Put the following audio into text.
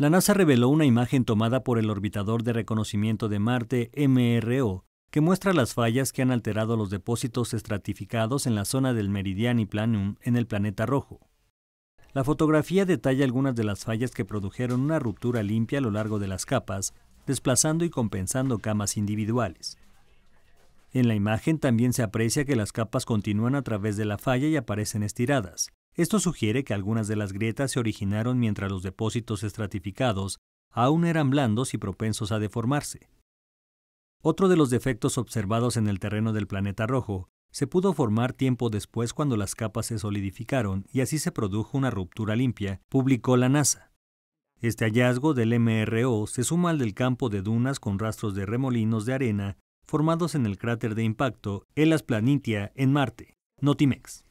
la NASA reveló una imagen tomada por el orbitador de reconocimiento de Marte MRO, que muestra las fallas que han alterado los depósitos estratificados en la zona del Meridiani Planum en el planeta rojo. La fotografía detalla algunas de las fallas que produjeron una ruptura limpia a lo largo de las capas, desplazando y compensando camas individuales. En la imagen también se aprecia que las capas continúan a través de la falla y aparecen estiradas, esto sugiere que algunas de las grietas se originaron mientras los depósitos estratificados aún eran blandos y propensos a deformarse. Otro de los defectos observados en el terreno del planeta rojo se pudo formar tiempo después cuando las capas se solidificaron y así se produjo una ruptura limpia, publicó la NASA. Este hallazgo del MRO se suma al del campo de dunas con rastros de remolinos de arena formados en el cráter de impacto Elas Planitia en Marte, Notimex.